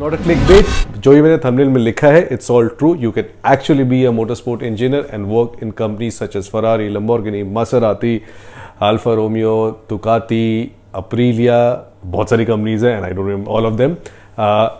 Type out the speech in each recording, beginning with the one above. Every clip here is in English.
Not a click bait जो भी मैंने थंबनेल में लिखा है it's all true you can actually be a motor sport engineer and work in company such as Ferrari Lamborghini Maserati Alfa Romeo Ducati Aprilia बहुत सारी companies हैं and I don't all of them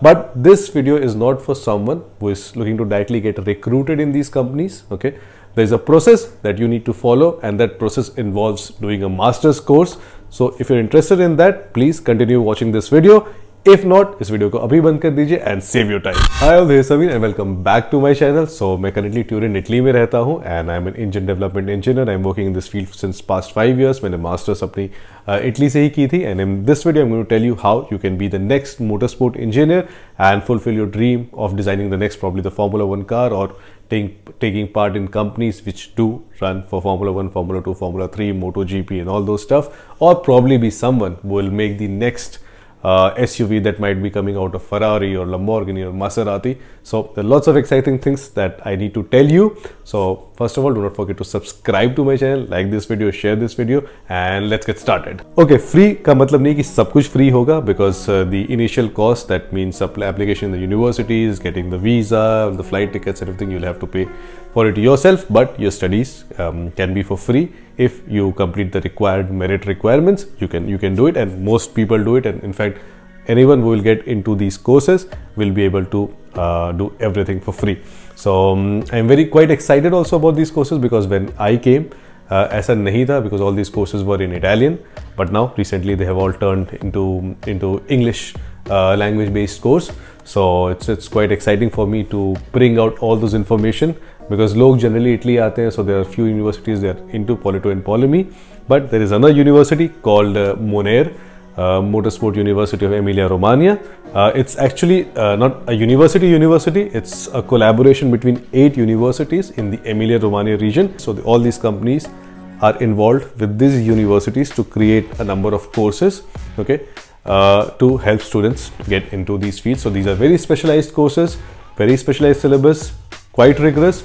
but this video is not for someone who is looking to directly get recruited in these companies okay there is a process that you need to follow and that process involve doing a masters course so if you interested in that please continue watching this video if not इस video को अभी बंद कर दीजिए and save your time I all Sameer and welcome back to my channel so मैं currently in Italy में रहता हूँ and I am an engine development engineer I am working in this field since past five years मैंने masters अपनी Italy uh, से ही की थी and in this video I am tell you how you can be the next motor sport engineer and fulfil your dream of designing the next problem the formula one car और taking part in companies which which run for for one 1, two 2, three moto G P all all stuff और probably be someone who will make the next uh, SUV that might be coming out of Ferrari or Lamborghini or Maserati. So there are lots of exciting things that I need to tell you. So first of all, do not forget to subscribe to my channel, like this video, share this video and let's get started. Okay, free का मतलब नहीं कि सब कुछ free hoga because uh, the initial cost that means application in the universities, getting the visa, the flight tickets, everything you'll have to pay for it yourself, but your studies um, can be for free. If you complete the required merit requirements, you can you can do it, and most people do it. And in fact, anyone who will get into these courses will be able to uh, do everything for free. So um, I'm very quite excited also about these courses because when I came, uh, a नहीं because all these courses were in Italian, but now recently they have all turned into into English uh, language based course so it's quite exciting for me to bring out all those information because log generally Italy aate so there are few universities that are into polyto and Polymy but there is another university called uh, Moner uh, Motorsport University of Emilia Romagna. Uh, it's actually uh, not a university university. It's a collaboration between eight universities in the Emilia Romagna region. So all these companies are involved with these universities to create a number of courses. Okay, uh, to help students get into these fields. So these are very specialized courses, very specialized syllabus, quite rigorous,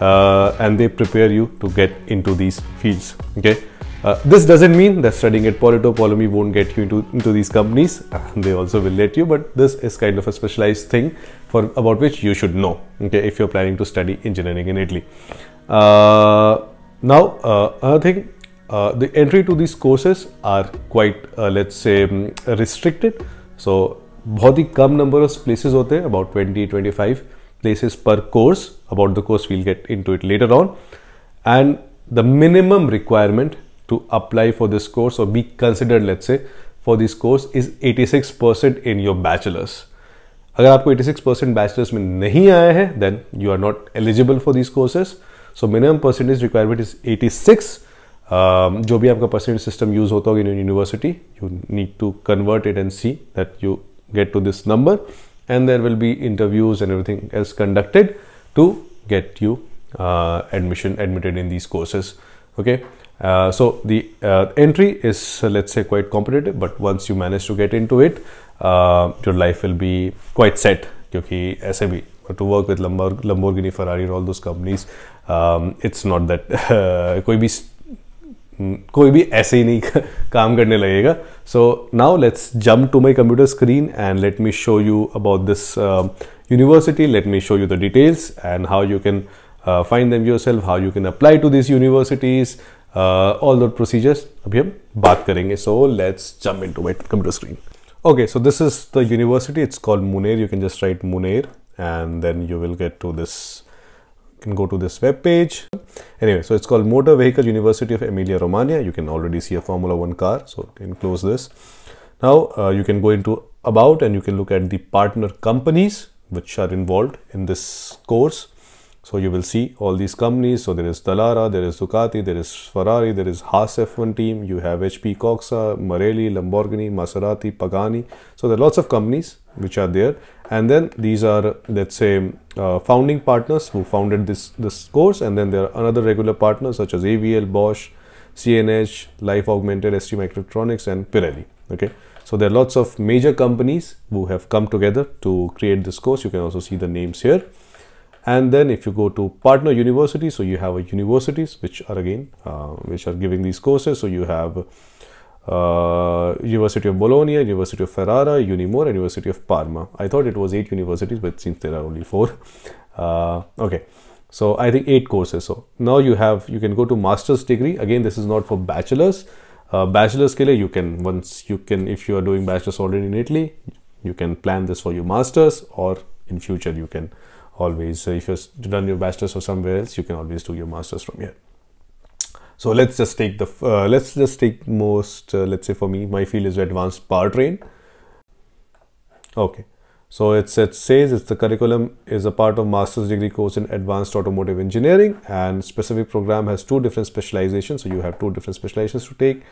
uh, and they prepare you to get into these fields. Okay. Uh, this doesn't mean that studying at Polito Polomy won't get you into, into these companies. they also will let you, but this is kind of a specialized thing for about which you should know. Okay, if you're planning to study engineering in Italy. Uh, now, uh, another thing uh, the entry to these courses are quite uh, let's say um, restricted so bahut hi kam number of places there, about 20 25 places per course about the course we'll get into it later on and the minimum requirement to apply for this course or be considered let's say for this course is 86% in your bachelors agar aapko 86% bachelors mein nahi then you are not eligible for these courses so minimum percentage requirement is 86 um, जो भी आपका percent system use होता होगा in university you need to convert it and get to this number and there will be interviews and everything else conducted to get you uh, admission admitted in these courses okay uh, so the uh, entry is let's say quite competitive but once you manage to get into it your life will be quite set because SME to work with Lamborghini Ferrari all those companies um, it's not that uh, कोई भी Hmm, कोई भी ऐसे ही नहीं काम करने लगेगा so now let's jump to my computer screen and let me show you about this university let me show you the details and how you can find them yourself how you can apply to this universities all those procedures अभी हम बात करेंगे so let's jump into my computer screen okay so this is the university it's called Muner you can just write Muner and then you will get to this can go to this web page. Anyway, so it's called Motor Vehicle University of Emilia Romagna. You can already see a Formula One car. So you can close this. Now uh, you can go into about and you can look at the partner companies which are involved in this course. So you will see all these companies. So there is Dallara, there is Ducati, there is Ferrari, there is Haas F1 team. You have HP Coxa, Marelli, Lamborghini, Maserati, Pagani. So there are lots of companies which are there and then these are let's say uh, founding partners who founded this this course and then there are another regular partners such as AVL, Bosch, CNH, Life Augmented, ST Microelectronics and Pirelli. Okay, so there are lots of major companies who have come together to create this course. You can also see the names here. And then if you go to partner universities, so you have a universities which are again uh, which are giving these courses. So you have uh, University of Bologna, University of Ferrara, Unimore, and University of Parma. I thought it was eight universities, but since there are only four, uh, okay. So I think eight courses. So now you have you can go to master's degree. Again, this is not for bachelors. Uh, bachelor's ke you can once you can if you are doing bachelor's already in Italy, you can plan this for your masters or in future you can always uh, if you've done your bachelor's or somewhere else, you can always do your masters from here. So let's just take the uh, let's just take most uh, let's say for me my field is advanced powertrain. Okay, so it's, it says it's the curriculum is a part of master's degree course in advanced automotive engineering and specific program has two different specializations. So you have two different specializations to take.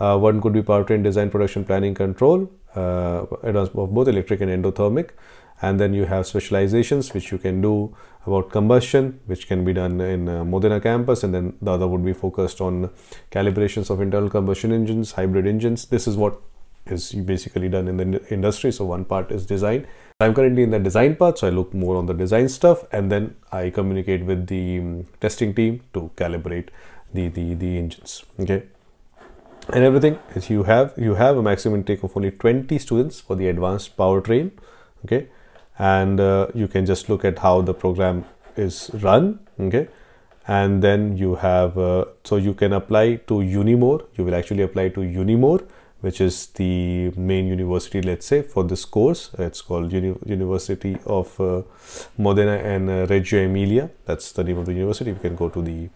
Uh, one could be powertrain design, production planning, control, uh, both electric and endothermic and then you have specializations which you can do about combustion which can be done in uh, Modena campus and then the other would be focused on calibrations of internal combustion engines hybrid engines this is what is basically done in the industry so one part is design i'm currently in the design part so i look more on the design stuff and then i communicate with the um, testing team to calibrate the the, the engines okay and everything is you have you have a maximum intake of only 20 students for the advanced powertrain okay and uh, you can just look at how the program is run okay and then you have uh, so you can apply to unimore you will actually apply to unimore which is the main university let's say for this course it's called Uni university of uh, modena and uh, reggio emilia that's the name of the university you can go to the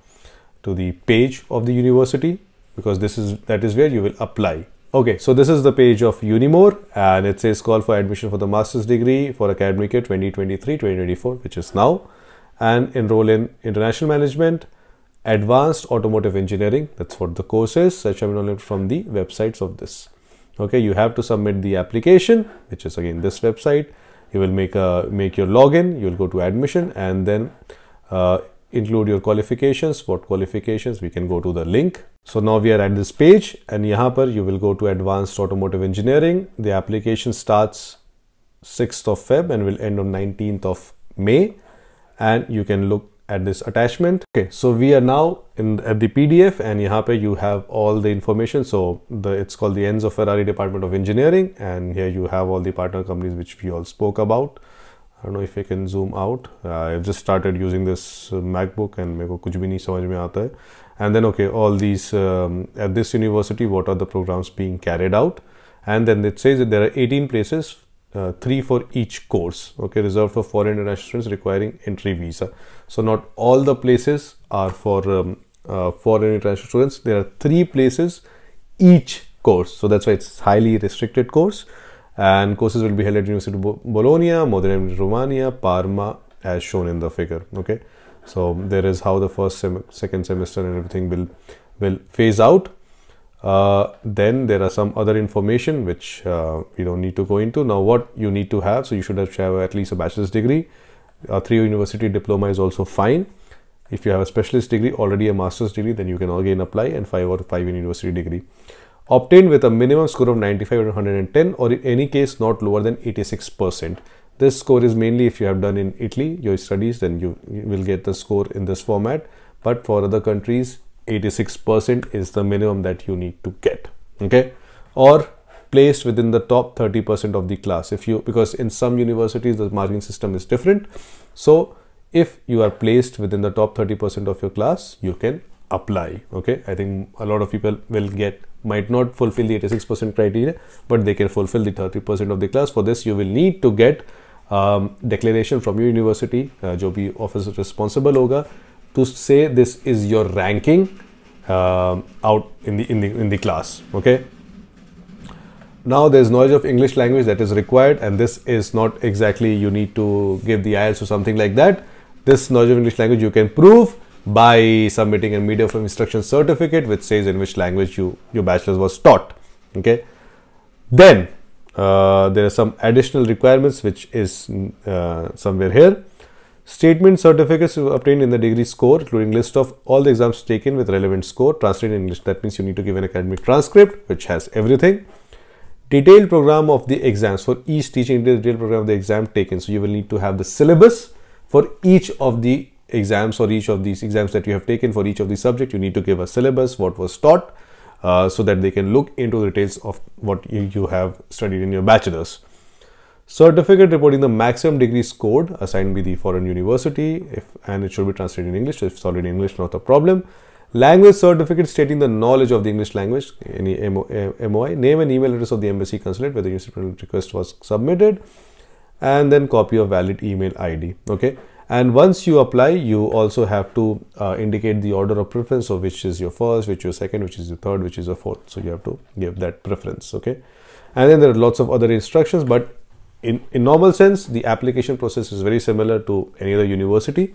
to the page of the university because this is that is where you will apply Okay, so this is the page of Unimore and it says call for admission for the master's degree for academic year 2023-2024 which is now and enroll in international management, advanced automotive engineering that's what the course is such have been from the websites of this. Okay, you have to submit the application which is again this website. You will make a make your login, you'll go to admission and then uh, include your qualifications what qualifications we can go to the link so now we are at this page and here you will go to advanced automotive engineering the application starts 6th of feb and will end on 19th of may and you can look at this attachment okay so we are now in at the pdf and here you have all the information so the it's called the ends of ferrari department of engineering and here you have all the partner companies which we all spoke about I don't know if I can zoom out. I've just started using this uh, MacBook and I don't understand anything. And then, okay, all these um, at this university, what are the programs being carried out? And then it says that there are 18 places, uh, three for each course, okay, reserved for foreign international requiring entry visa. So, not all the places are for um, uh, foreign international There are three places each course. So, that's why it's highly restricted course and courses will be held at University of Bologna, Modena, Romania, Parma, as shown in the figure. Okay, so there is how the first, sem second semester, and everything will will phase out. Uh, then there are some other information which uh, we don't need to go into. Now, what you need to have, so you should have at least a bachelor's degree. A three-year university diploma is also fine. If you have a specialist degree, already a master's degree, then you can again apply and five or five university degree obtained with a minimum score of 95 out 110 or in any case not lower than 86%. This score is mainly if you have done in Italy your studies then you, you will get the score in this format but for other countries 86% is the minimum that you need to get okay or placed within the top 30% of the class if you because in some universities the marking system is different so if you are placed within the top 30% of your class you can apply okay i think a lot of people will get might not fulfill the 86% criteria but they can fulfill the 30% of the class for this you will need to get um, declaration from your university uh, office responsible होगा to say this is your ranking uh, out in the in the in the class okay now there's knowledge of english language that is required and this is not exactly you need to give the ielts or something like that this knowledge of english language you can prove by submitting a media from instruction certificate which says in which language you your bachelor's was taught okay then uh, there are some additional requirements which is uh, somewhere here statement certificates obtained in the degree score including list of all the exams taken with relevant score translated in english that means you need to give an academic transcript which has everything detailed program of the exams for each teaching detailed program of the exam taken so you will need to have the syllabus for each of the exams for each of these exams that you have taken for each of the subject you need to give a syllabus what was taught uh, so that they can look into the details of what you, you have studied in your bachelor's certificate reporting the maximum degree scored assigned by the foreign university if and it should be translated in english so if it's already in english not a problem language certificate stating the knowledge of the english language any moi name and email address of the embassy consulate where the university request was submitted and then copy of valid email id okay and once you apply you also have to uh, indicate the order of preference so which is your first which is your second which is your third which is your fourth so you have to give that preference okay and then there are lots of other instructions but in, in normal sense the application process is very similar to any other university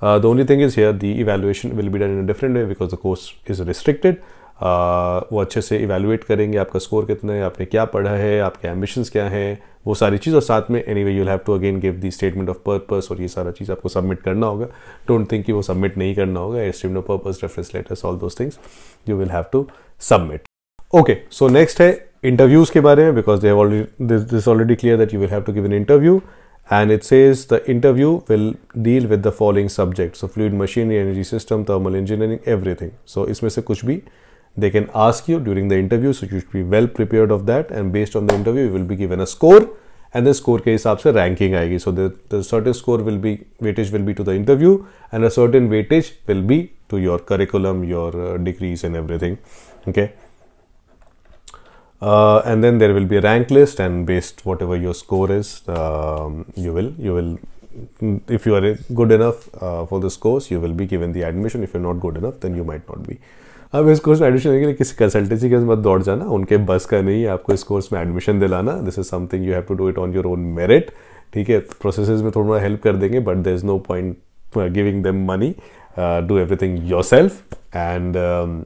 uh, the only thing is here the evaluation will be done in a different way because the course is restricted वो अच्छे से evaluate करेंगे आपका score कितना है आपने क्या पढ़ा है आपके एम्बिशंस क्या हैं वो सारी चीज़ और साथ में anyway you'll have to again give the statement of purpose और ये सारा चीज़ आपको सबमिट करना होगा डोंट थिंक कि वो सबमिट नहीं करना होगा statement of purpose reference letters all those things you will have to submit okay so next है इंटरव्यूज़ के बारे में because they already this already clear that you will have to give an interview and it says the interview will deal with the following subject so fluid machinery energy system thermal engineering everything so इसमें से कुछ भी they can ask you during the interview so you should be well prepared of that and based on the interview you will be given a score and the score case up ranking IG. so the, certain score will be weightage will be to the interview and a certain weightage will be to your curriculum your uh, degrees and everything okay uh, and then there will be a rank list and based whatever your score is um, you will you will if you are good enough uh, for this course you will be given the admission if you're not good enough then you might not be अब इस course में admission लेने के लिए किसी consultancy के मत दौड़ जाना उनके बस का नहीं है आपको इस कोर्स में एडमिशन दिलाना this is something you have to do it on your own merit ठीक है प्रोसेस में थोड़ा हेल्प कर देंगे but there is no point giving them money do everything yourself and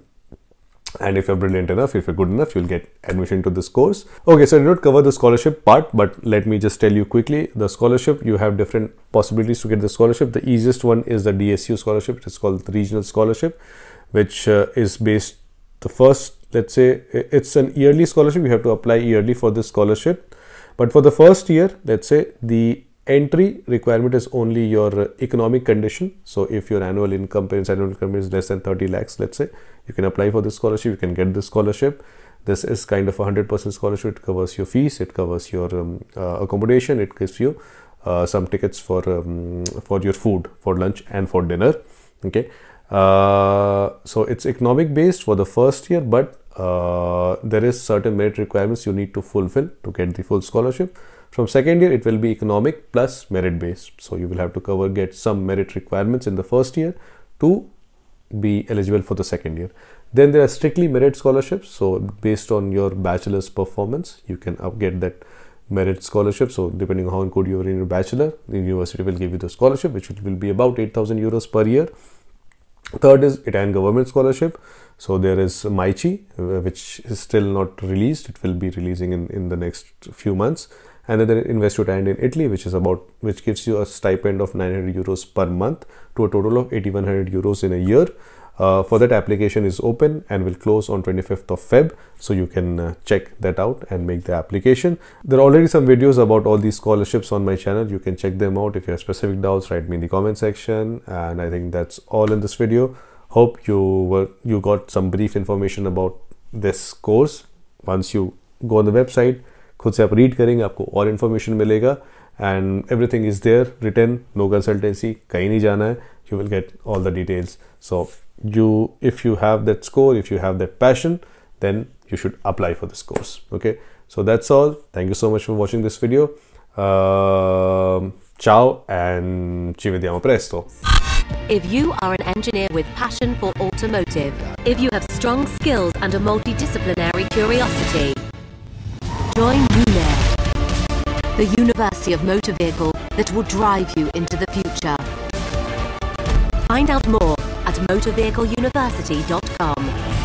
and if you're brilliant enough if you're good enough you'll get admission to this course okay so i did not cover the scholarship part but let me just tell you quickly the scholarship you have different possibilities to get the scholarship the easiest one is the dsu scholarship it's called the regional scholarship which uh, is based the first let's say it's an yearly scholarship you have to apply yearly for this scholarship but for the first year let's say the entry requirement is only your uh, economic condition so if your annual income parents annual income is less than 30 lakhs let's say you can apply for this scholarship you can get this scholarship this is kind of a 100% scholarship it covers your fees it covers your um, uh, accommodation it gives you uh, some tickets for um, for your food for lunch and for dinner okay uh, so it's economic based for the first year, but uh, there is certain merit requirements you need to fulfill to get the full scholarship. From second year, it will be economic plus merit based. So you will have to cover get some merit requirements in the first year to be eligible for the second year. Then there are strictly merit scholarships. So based on your bachelor's performance, you can get that merit scholarship. So depending on how good you are in your bachelor, the university will give you the scholarship, which will be about 8,000 euros per year Third is Italian government scholarship. So there is Maichi, which is still not released. It will be releasing in, in the next few months. And then Invest time in Italy, which is about, which gives you a stipend of 900 euros per month to a total of 8100 euros in a year uh, for that application is open and will close on 25th of Feb. So you can uh, check that out and make the application. There are already some videos about all these scholarships on my channel. You can check them out. If you have specific doubts, write me in the comment section. And I think that's all in this video. Hope you were you got some brief information about this course. Once you go on the website, खुद से आप read करेंगे आपको और information मिलेगा and everything is there return no consultancy कहीं नहीं जाना है you will get all the details so you if you have that score if you have that passion then you should apply for this course okay so that's all thank you so much for watching this video uh, ciao and ci vediamo presto if you are an engineer with passion for automotive if you have strong skills and a multidisciplinary curiosity join UNED, the university of motor vehicle that will drive you into the future Find out more at motorvehicleuniversity.com.